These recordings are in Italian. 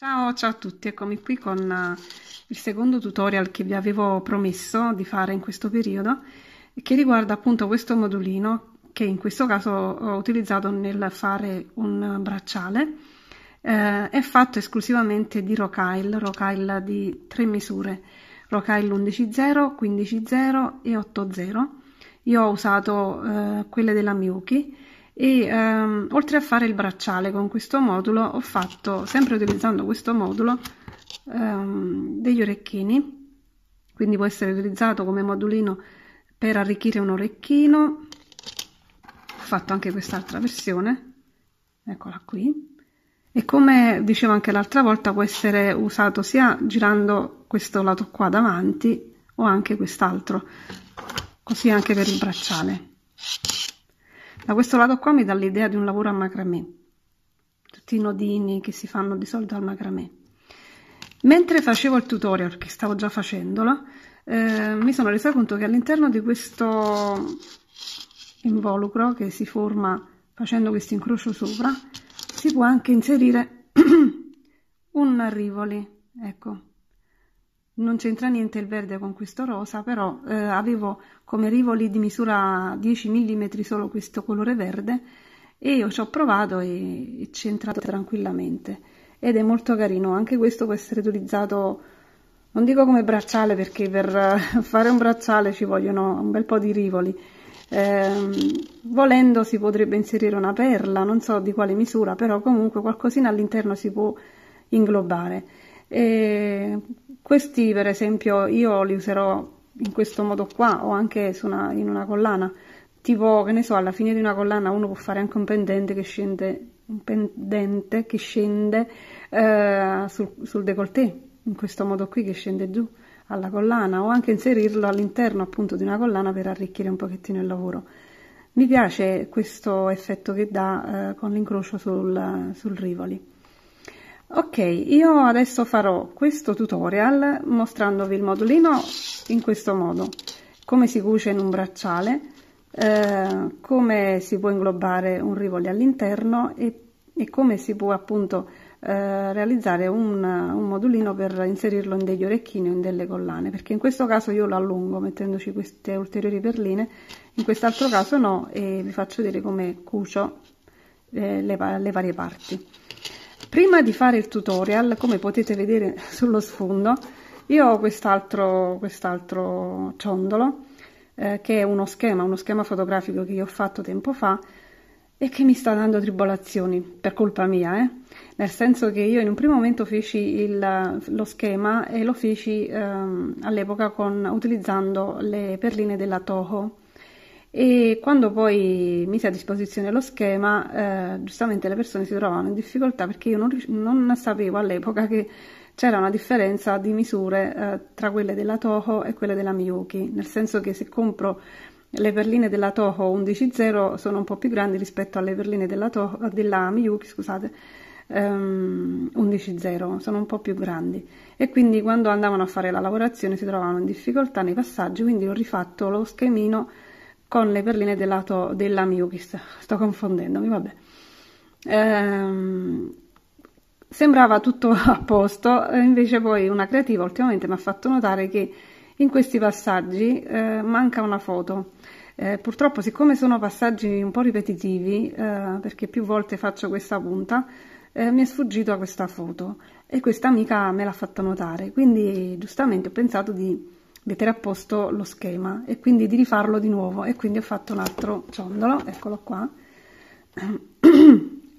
Ciao, ciao a tutti, eccomi qui con eh, il secondo tutorial che vi avevo promesso di fare in questo periodo che riguarda appunto questo modulino che in questo caso ho utilizzato nel fare un bracciale eh, è fatto esclusivamente di rocaille, rocaille di tre misure rocaille 11.0, 15.0 e 8.0 io ho usato eh, quelle della Miyuki e ehm, oltre a fare il bracciale con questo modulo ho fatto sempre utilizzando questo modulo ehm, degli orecchini quindi può essere utilizzato come modulino per arricchire un orecchino ho fatto anche quest'altra versione eccola qui e come dicevo anche l'altra volta può essere usato sia girando questo lato qua davanti o anche quest'altro così anche per il bracciale da questo lato qua mi dà l'idea di un lavoro a macramè tutti i nodini che si fanno di solito al macramè mentre facevo il tutorial che stavo già facendolo eh, mi sono resa conto che all'interno di questo involucro che si forma facendo questo incrocio sopra si può anche inserire un rivoli ecco non c'entra niente il verde con questo rosa, però eh, avevo come rivoli di misura 10 mm solo questo colore verde e io ci ho provato e, e c'è entrato tranquillamente ed è molto carino, anche questo può essere utilizzato non dico come bracciale perché per eh, fare un bracciale ci vogliono un bel po' di rivoli eh, volendo si potrebbe inserire una perla, non so di quale misura, però comunque qualcosina all'interno si può inglobare. E questi per esempio io li userò in questo modo qua o anche una, in una collana, tipo che ne so alla fine di una collana uno può fare anche un pendente che scende, un pendente che scende eh, sul, sul décolleté, in questo modo qui che scende giù alla collana o anche inserirlo all'interno appunto di una collana per arricchire un pochettino il lavoro. Mi piace questo effetto che dà eh, con l'incrocio sul, sul Rivoli. Ok, io adesso farò questo tutorial mostrandovi il modulino in questo modo, come si cuce in un bracciale, eh, come si può inglobare un rivoli all'interno e, e, come si può appunto eh, realizzare un, un, modulino per inserirlo in degli orecchini o in delle collane, perché in questo caso io lo allungo mettendoci queste ulteriori perline, in quest'altro caso no e vi faccio vedere come cucio eh, le, le varie parti. Prima di fare il tutorial, come potete vedere sullo sfondo, io ho quest'altro quest'altro ciondolo, eh, che è uno schema, uno schema fotografico che io ho fatto tempo fa, e che mi sta dando tribolazioni per colpa mia, eh? nel senso che io in un primo momento feci il, lo schema e lo feci ehm, all'epoca utilizzando le perline della Toho e quando poi mise a disposizione lo schema, eh, giustamente le persone si trovavano in difficoltà perché io non, non sapevo all'epoca che c'era una differenza di misure eh, tra quelle della Toho e quelle della Miyuki, nel senso che se compro le perline della Toho 11.0 sono un po' più grandi rispetto alle perline della, Toho, della Miyuki, scusate, um, ehm, 11.0, sono un po' più grandi e quindi quando andavano a fare la lavorazione si trovavano in difficoltà nei passaggi, quindi ho rifatto lo schemino con le perline del lato della Miyuki, sto confondendomi, vabbè. Ehm, sembrava tutto a posto, eh, invece poi una creativa ultimamente mi ha fatto notare che in questi passaggi eh, manca una foto. Eh, purtroppo siccome sono passaggi un po' ripetitivi, eh, perché più volte faccio questa punta, eh, mi è sfuggito a questa foto e questa amica me l'ha fatta notare, quindi giustamente ho pensato di mettere a posto lo schema e quindi di rifarlo di nuovo e quindi ho fatto un altro ciondolo eccolo qua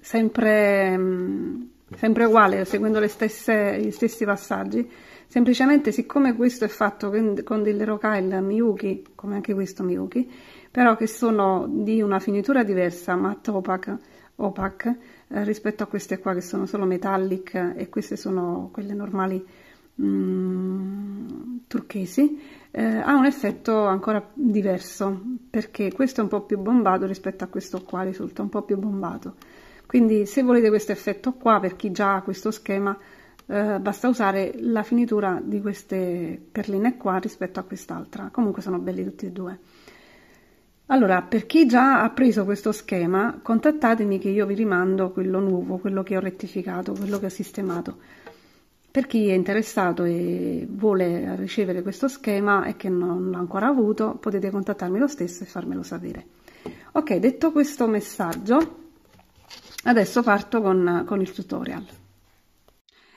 sempre, mm, sempre uguale seguendo stesse, gli stessi passaggi semplicemente siccome questo è fatto con delle rocaille Miyuki come anche questo Miyuki però che sono di una finitura diversa matte opaca, opac, eh, rispetto a queste qua che sono solo metallic e queste sono quelle normali Mm, turchesi eh, ha un effetto ancora diverso perché questo è un po' più bombato rispetto a questo qua risulta un po' più bombato quindi se volete questo effetto qua per chi già ha questo schema eh, basta usare la finitura di queste perline qua rispetto a quest'altra comunque sono belli tutti e due allora, per chi già ha preso questo schema, contattatemi che io vi rimando quello nuovo, quello che ho rettificato, quello che ho sistemato. Per chi è interessato e vuole ricevere questo schema e che non l'ha ancora avuto, potete contattarmi lo stesso e farmelo sapere. Ok, detto questo messaggio, adesso parto con, con il tutorial.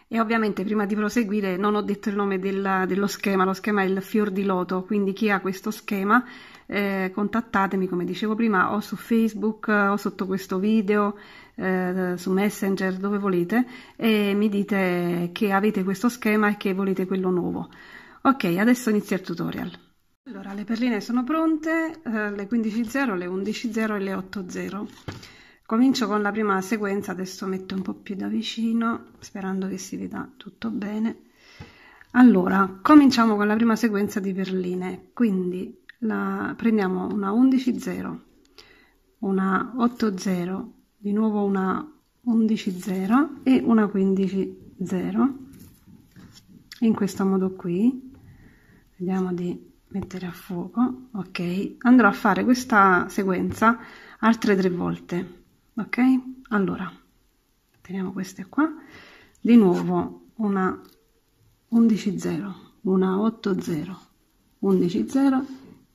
E ovviamente prima di proseguire non ho detto il nome della, dello schema, lo schema è il fior di loto, quindi chi ha questo schema eh, contattatemi come dicevo prima o su Facebook o sotto questo video eh, su Messenger, dove volete, e mi dite che avete questo schema e che volete quello nuovo. Ok, adesso inizia il tutorial. Allora, le perline sono pronte, eh, le 15.0, le 11.0 e le 8.0. Comincio con la prima sequenza, adesso metto un po' più da vicino, sperando che si veda tutto bene. Allora, cominciamo con la prima sequenza di perline, quindi la, prendiamo una 11.0, una 8.0, di nuovo una 11.0 e una 15.0 in questo modo qui vediamo di mettere a fuoco ok andrò a fare questa sequenza altre tre volte ok allora teniamo queste qua di nuovo una 11.0 0 una 8.0 11.0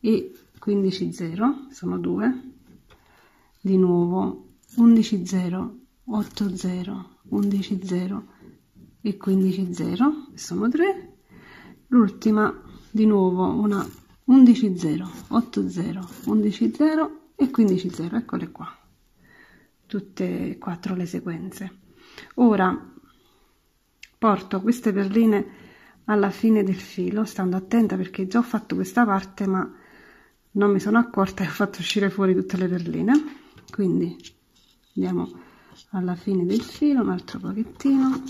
e 15.0 sono due di nuovo 11 0 8 e 15 sono tre l'ultima di nuovo una 11 0 8 e 15.0 0 eccole qua tutte e quattro le sequenze ora porto queste perline alla fine del filo stando attenta perché già ho fatto questa parte ma non mi sono accorta e ho fatto uscire fuori tutte le perline quindi andiamo alla fine del filo un altro pochettino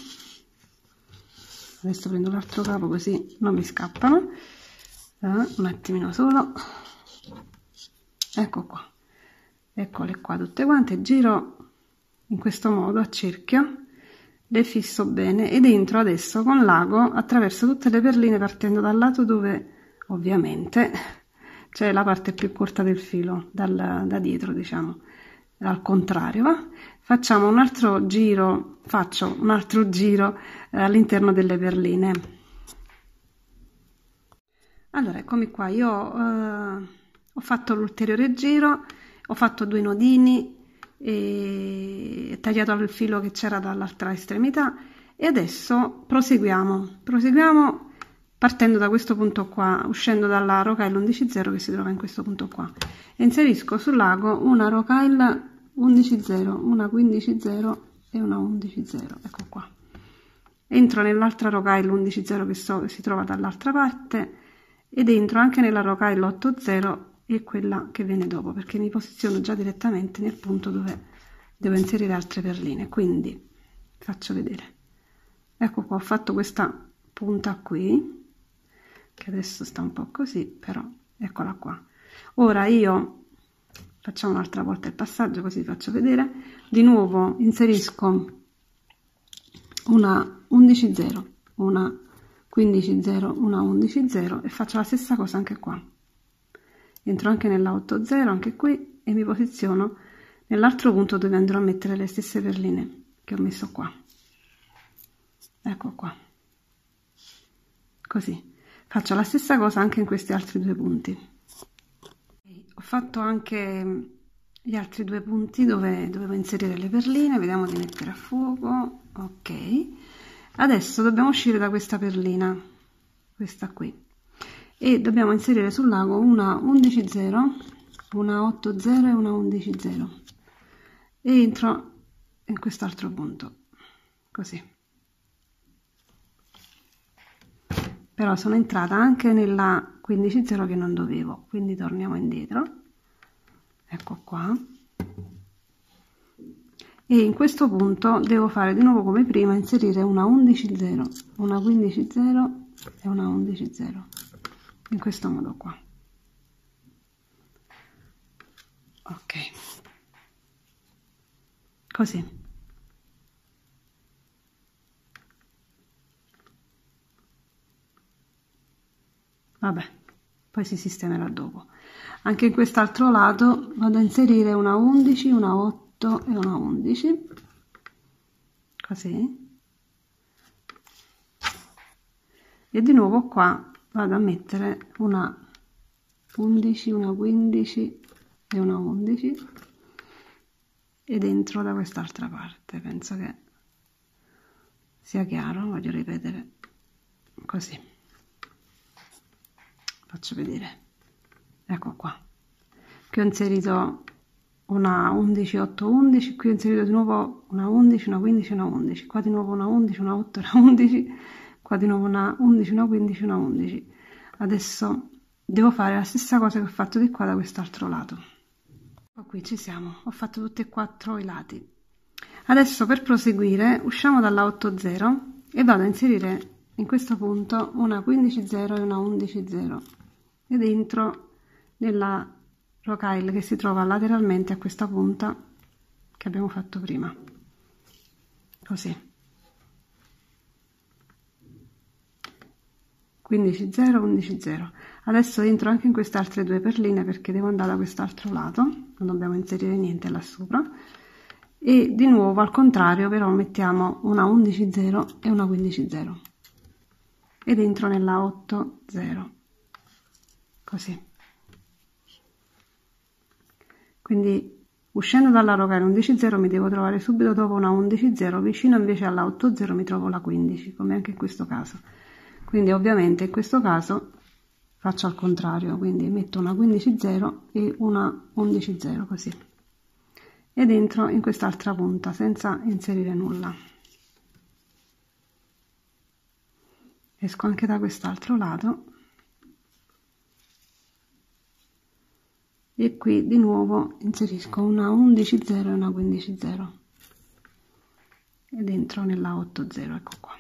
adesso prendo l'altro capo così non mi scappano ah, un attimino solo ecco qua eccole qua tutte quante giro in questo modo a cerchio le fisso bene ed entro adesso con l'ago attraverso tutte le perline partendo dal lato dove ovviamente c'è la parte più corta del filo dal, da dietro diciamo al contrario va? facciamo un altro giro faccio un altro giro eh, all'interno delle perline allora eccomi qua io eh, ho fatto l'ulteriore giro ho fatto due nodini e tagliato il filo che c'era dall'altra estremità e adesso proseguiamo proseguiamo partendo da questo punto qua, uscendo dalla rocaille 11.0 che si trova in questo punto qua e inserisco sul lago una rocaille 11.0, una 15.0 e una 11.0, ecco qua. Entro nell'altra rocaille 11.0 che so, si trova dall'altra parte ed entro anche nella rocaille 8.0 e quella che viene dopo perché mi posiziono già direttamente nel punto dove devo inserire altre perline, quindi faccio vedere. Ecco qua, ho fatto questa punta qui che adesso sta un po' così però eccola qua ora io facciamo un'altra volta il passaggio così vi faccio vedere di nuovo inserisco una 11.0, 0 una 15 una 11 e faccio la stessa cosa anche qua entro anche nella 8.0, anche qui e mi posiziono nell'altro punto dove andrò a mettere le stesse perline che ho messo qua ecco qua così faccio la stessa cosa anche in questi altri due punti ho fatto anche gli altri due punti dove dovevo inserire le perline vediamo di mettere a fuoco ok adesso dobbiamo uscire da questa perlina questa qui e dobbiamo inserire sul lago una 11.0 una 8.0 e una 11.0 e entro in quest'altro punto così però sono entrata anche nella 15.0 che non dovevo quindi torniamo indietro ecco qua e in questo punto devo fare di nuovo come prima inserire una 11.0 una 15.0 e una 11.0 in questo modo qua ok così vabbè poi si sistemerà dopo anche in quest'altro lato vado a inserire una 11 una 8 e una 11 così e di nuovo qua vado a mettere una 11 una 15 e una 11 e dentro da quest'altra parte penso che sia chiaro voglio ripetere così faccio vedere ecco qua qui ho inserito una 11 8 11 qui ho inserito di nuovo una 11 una 15 una 11 qua di nuovo una 11 una 8 una 11 qua di nuovo una 11 una 15 una 11 adesso devo fare la stessa cosa che ho fatto di qua da quest'altro lato ecco qui ci siamo ho fatto tutti e quattro i lati adesso per proseguire usciamo dalla 8 0 e vado a inserire in questo punto una 15 0 e una 11 0 e dentro della rocaille che si trova lateralmente a questa punta che abbiamo fatto prima così 15 0 11 0 adesso entro anche in queste altre due perline perché devo andare da quest'altro lato non dobbiamo inserire niente là sopra e di nuovo al contrario però mettiamo una 11 0 e una 15 0 e dentro nella 8 0 così quindi uscendo dalla roca 11.0 mi devo trovare subito dopo una 11.0 vicino invece alla 8.0 mi trovo la 15 come anche in questo caso quindi ovviamente in questo caso faccio al contrario quindi metto una 15.0 e una 11.0 così e dentro in quest'altra punta senza inserire nulla esco anche da quest'altro lato e qui di nuovo inserisco una 11.0 e una 15.0 ed entro nella 8.0 0 ecco qua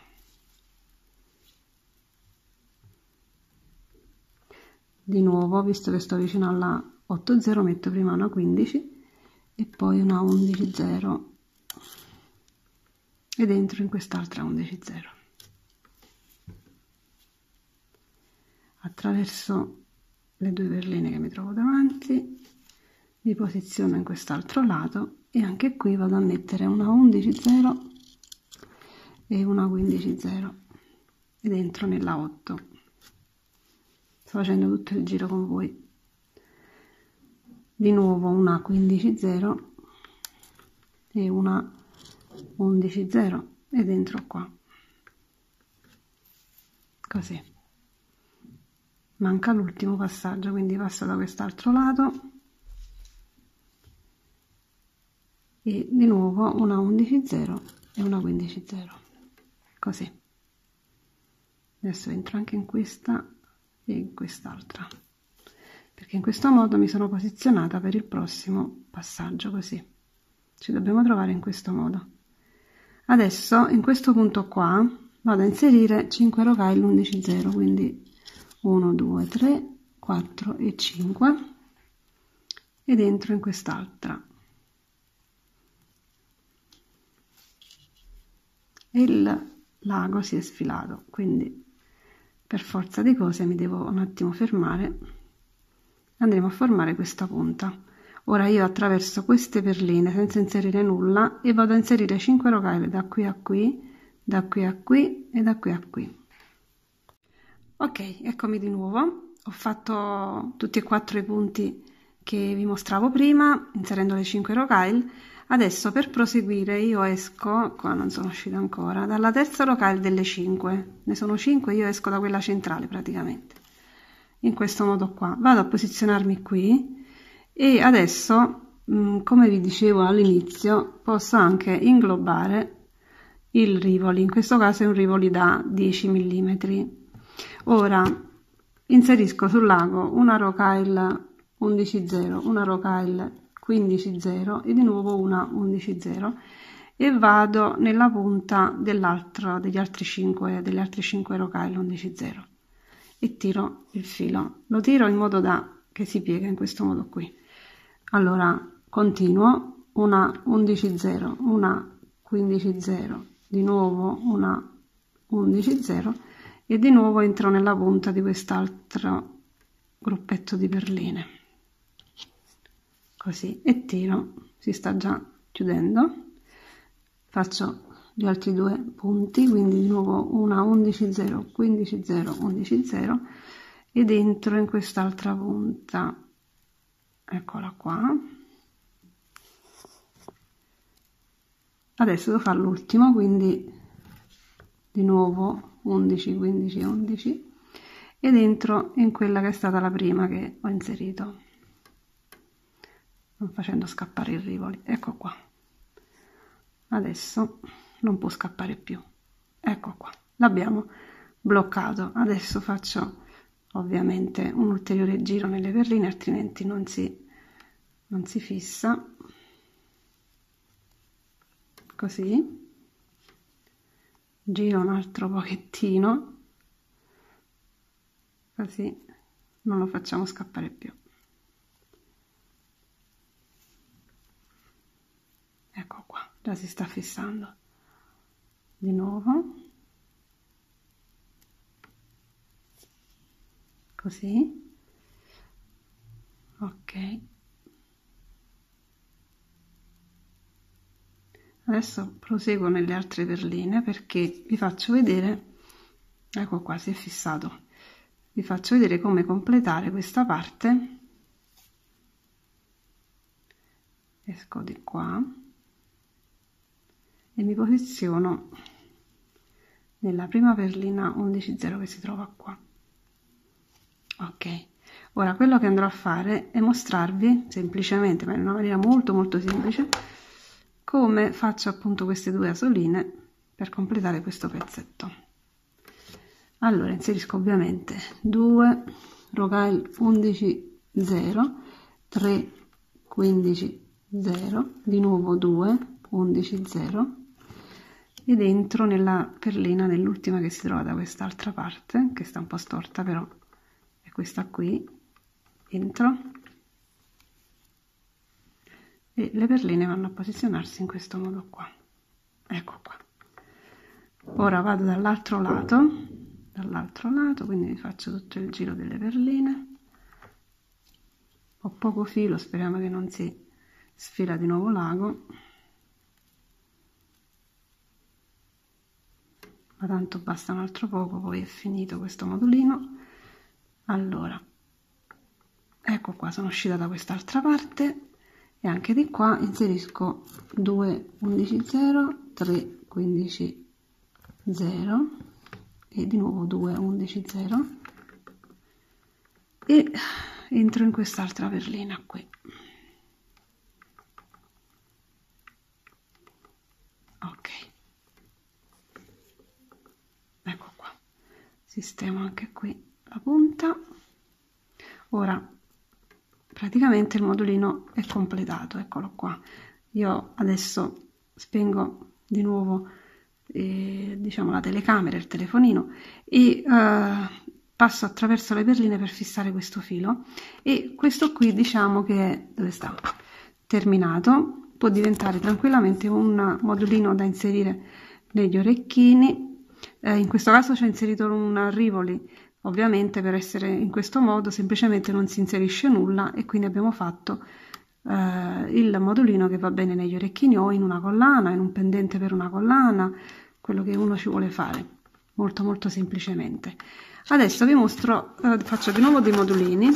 di nuovo visto che sto vicino alla 8.0 metto prima una 15 e poi una 11.0 ed entro in quest'altra 11.0 attraverso le due perline che mi trovo davanti mi posiziono in quest'altro lato e anche qui vado a mettere una 11.0 e una 15.0 ed entro nella 8 sto facendo tutto il giro con voi di nuovo una 15.0 e una 11.0 e dentro qua così manca l'ultimo passaggio quindi passo da quest'altro lato e di nuovo una 11.0 e una 15.0 così adesso entro anche in questa e in quest'altra perché in questo modo mi sono posizionata per il prossimo passaggio così ci dobbiamo trovare in questo modo adesso in questo punto qua vado a inserire 5 row l'undici quindi 1 2 3 4 e 5 e dentro in quest'altra il lago si è sfilato quindi per forza di cose mi devo un attimo fermare andremo a formare questa punta ora io attraverso queste perline senza inserire nulla e vado a inserire 5 rocale da qui a qui da qui a qui e da qui a qui Ok, eccomi di nuovo. Ho fatto tutti e quattro i punti che vi mostravo prima, inserendo le 5 rocaille. Adesso per proseguire io esco, qua non sono uscita ancora, dalla terza locale delle 5. Ne sono 5, io esco da quella centrale praticamente. In questo modo qua. Vado a posizionarmi qui e adesso, mh, mm, come vi dicevo all'inizio, posso anche inglobare il rivoli. In questo caso è un rivoli da 10 mm ora inserisco sul lago una rocaille 11.0 una rocaille 15.0 e di nuovo una 11.0 e vado nella punta dell'altro degli altri 5 degli altri 5 rocaille 11.0 e tiro il filo lo tiro in modo da che si piega in questo modo qui allora continuo una 11.0 una 15.0 di nuovo una 11.0 e di nuovo entro nella punta di quest'altro gruppetto di perline così e tiro si sta già chiudendo faccio gli altri due punti quindi di nuovo una 11 0 15 0 11 0 ed entro in quest'altra punta eccola qua adesso devo fare l'ultimo quindi di nuovo 11 15 11 ed entro in quella che è stata la prima che ho inserito non facendo scappare il rivoli ecco qua adesso non può scappare più ecco qua l'abbiamo bloccato adesso faccio ovviamente un ulteriore giro nelle perline altrimenti non si non si fissa così giro un altro pochettino così non lo facciamo scappare più ecco qua già si sta fissando di nuovo così ok adesso proseguo nelle altre perline perché vi faccio vedere ecco qua si è fissato vi faccio vedere come completare questa parte esco di qua e mi posiziono nella prima perlina 11.0 che si trova qua ok ora quello che andrò a fare è mostrarvi semplicemente ma in una maniera molto molto semplice come faccio appunto queste due asoline per completare questo pezzetto allora inserisco ovviamente 2 rocal 11 0 3 15 0 di nuovo 2 11 0 ed entro nella perlina dell'ultima che si trova da quest'altra parte che sta un po' storta però è questa qui entro e le perline vanno a posizionarsi in questo modo qua ecco qua ora vado dall'altro lato dall'altro lato quindi faccio tutto il giro delle perline ho poco filo speriamo che non si sfila di nuovo l'ago ma tanto basta un altro poco poi è finito questo modulino allora ecco qua sono uscita da quest'altra parte e anche di qua inserisco 2 11 0 3 15 0 e di nuovo 2 11 0 e entro in quest'altra berlina qui ok ecco qua sistemo anche qui la punta ora praticamente il modulino è completato eccolo qua io adesso spengo di nuovo eh, diciamo la telecamera il telefonino e eh, passo attraverso le perline per fissare questo filo e questo qui diciamo che è dove sta terminato può diventare tranquillamente un modulino da inserire negli orecchini eh, in questo caso ci ho inserito un rivoli Ovviamente per essere in questo modo semplicemente non si inserisce nulla e quindi abbiamo fatto eh, il modulino che va bene negli orecchini o in una collana, in un pendente per una collana, quello che uno ci vuole fare molto molto semplicemente. Adesso vi mostro, eh, faccio di nuovo dei modulini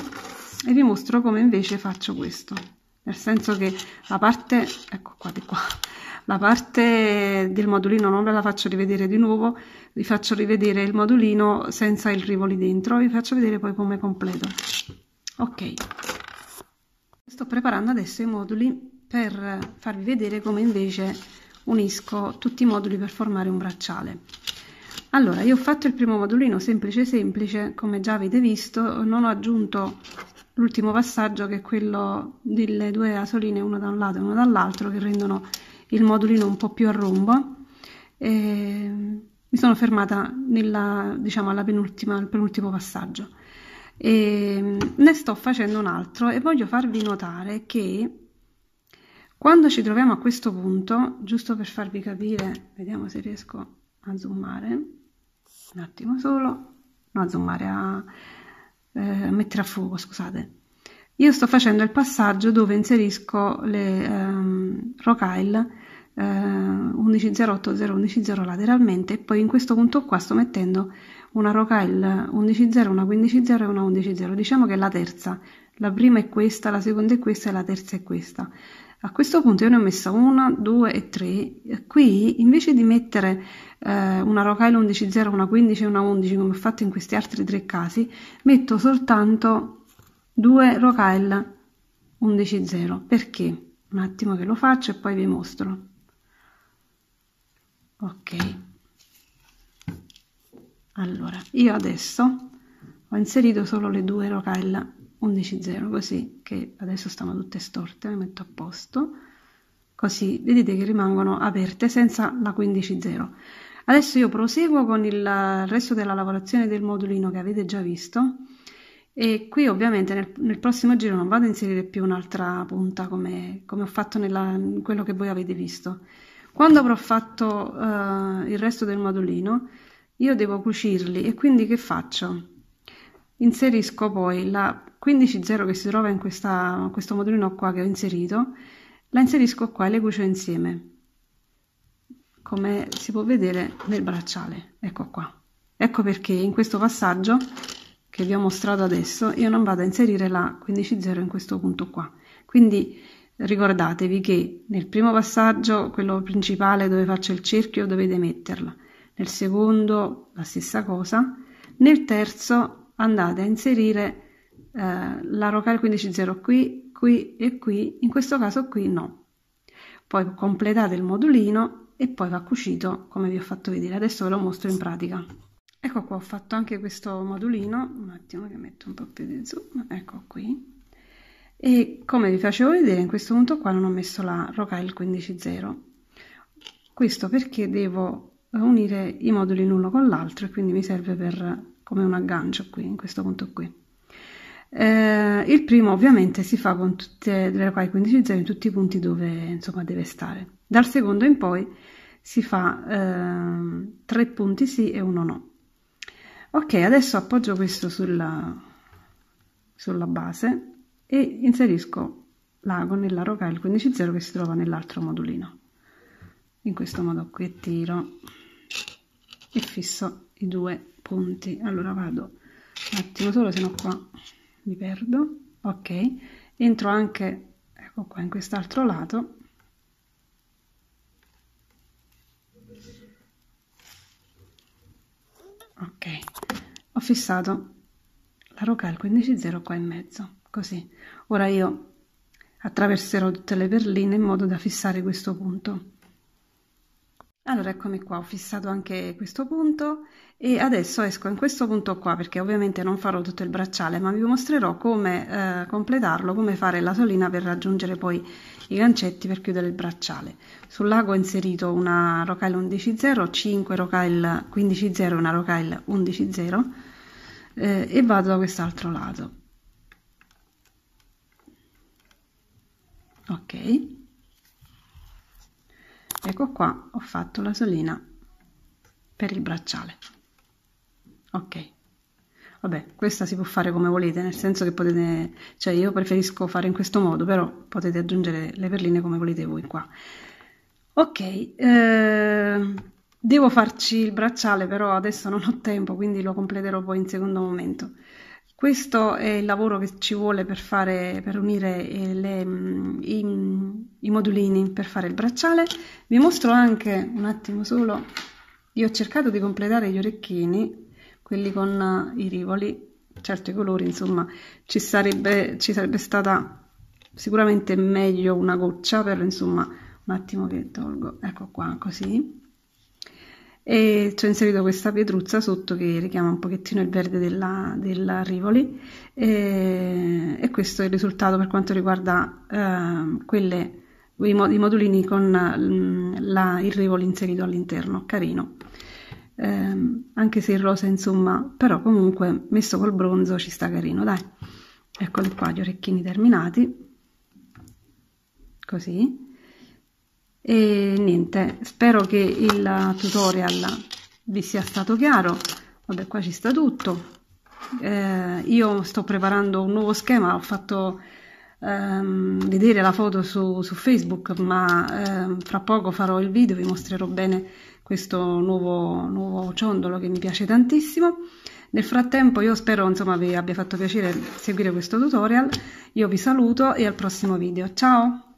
e vi mostro come invece faccio questo, nel senso che la parte, ecco qua di qua, la parte del modulino non ve la faccio rivedere di nuovo, vi faccio rivedere il modulino senza il rivoli dentro, vi faccio vedere poi come completo. Ok, sto preparando adesso i moduli per farvi vedere come invece unisco tutti i moduli per formare un bracciale. Allora, io ho fatto il primo modulino semplice semplice, come già avete visto, non ho aggiunto l'ultimo passaggio che è quello delle due asoline, una da un lato e una dall'altro, che rendono il modulino un po' più a rombo. E mi sono fermata nella, diciamo, alla penultima, al penultimo passaggio. E ne sto facendo un altro e voglio farvi notare che quando ci troviamo a questo punto, giusto per farvi capire, vediamo se riesco a zoomare, un attimo solo, no a zoomare, a, eh, a mettere a fuoco, scusate. Io sto facendo il passaggio dove inserisco le um, ehm, rocaille eh, 1108 011 lateralmente e poi in questo punto qua sto mettendo una rocaille 11.0, una 15.0 e una 11.0, diciamo che è la terza, la prima è questa, la seconda è questa e la terza è questa. A questo punto io ne ho messa una, due e tre qui invece di mettere eh, una rocaille 11.0, una 15 e una 11 come ho fatto in questi altri tre casi, metto soltanto 2 Rocaille 11.0 perché? un attimo che lo faccio e poi vi mostro ok allora io adesso ho inserito solo le due Rocaille 11.0 così che adesso stanno tutte storte le metto a posto così vedete che rimangono aperte senza la 15.0 adesso io proseguo con il resto della lavorazione del modulino che avete già visto e qui ovviamente nel, nel, prossimo giro non vado a inserire più un'altra punta come, come ho fatto nella, in quello che voi avete visto. Quando avrò fatto uh, il resto del modulino io devo cucirli e quindi che faccio? Inserisco poi la 15.0 che si trova in questa, questo modulino qua che ho inserito, la inserisco qua e le cucio insieme come si può vedere nel bracciale ecco qua ecco perché in questo passaggio che vi ho mostrato adesso io non vado a inserire la 15.0 in questo punto qua quindi ricordatevi che nel primo passaggio quello principale dove faccio il cerchio dovete metterla nel secondo la stessa cosa nel terzo andate a inserire eh, la rocal 15.0 qui qui e qui in questo caso qui no poi completate il modulino e poi va cucito come vi ho fatto vedere adesso ve lo mostro in pratica ecco qua ho fatto anche questo modulino un attimo che metto un po' più di zoom ecco qui e come vi facevo vedere in questo punto qua non ho messo la rocaille 15.0 questo perché devo unire i moduli l'uno con l'altro e quindi mi serve per come un aggancio qui in questo punto qui eh, il primo ovviamente si fa con tutte le rocaille 15.0 in tutti i punti dove insomma deve stare dal secondo in poi si fa eh, tre punti sì e uno no ok adesso appoggio questo sulla, sulla base e inserisco l'ago nella roca del 15.0 che si trova nell'altro modulino in questo modo qui tiro e fisso i due punti allora vado un attimo solo se no qua mi perdo ok entro anche ecco qua in quest'altro lato ok ho fissato la roca al 15,0 qua in mezzo così ora io attraverserò tutte le perline in modo da fissare questo punto allora, eccomi qua, ho fissato anche questo punto e adesso esco in questo punto qua perché ovviamente non farò tutto il bracciale, ma vi mostrerò come eh, completarlo, come fare la solina per raggiungere poi i gancetti per chiudere il bracciale. Sul lago ho inserito una rocaille 11.0, 5 rocaille 15.0 e una rocaille 11.0 eh, e vado da quest'altro lato. Ok ecco qua ho fatto la solina per il bracciale ok vabbè questa si può fare come volete nel senso che potete cioè io preferisco fare in questo modo però potete aggiungere le perline come volete voi qua ok eh, devo farci il bracciale però adesso non ho tempo quindi lo completerò poi in secondo momento questo è il lavoro che ci vuole per, fare, per unire eh, le, mm, i, i, modulini per fare il bracciale. Vi mostro anche un attimo solo, io ho cercato di completare gli orecchini, quelli con eh, i rivoli, certo i colori, insomma, ci sarebbe, ci sarebbe stata sicuramente meglio una goccia, però insomma, un attimo che tolgo, ecco qua, così e ci ho inserito questa pietruzza sotto che richiama un pochettino il verde della, della Rivoli e, e, questo è il risultato per quanto riguarda eh, quelle, i, mod- i, modulini con mm, la, il Rivoli inserito all'interno, carino. Eh, anche se il rosa insomma però comunque messo col bronzo ci sta carino dai eccoli qua gli orecchini terminati così e niente spero che il tutorial vi sia stato chiaro vabbè qua ci sta tutto eh, io sto preparando un nuovo schema ho fatto ehm, vedere la foto su, su facebook ma ehm, fra poco farò il video vi mostrerò bene questo nuovo, nuovo ciondolo che mi piace tantissimo nel frattempo io spero insomma vi abbia fatto piacere seguire questo tutorial io vi saluto e al prossimo video ciao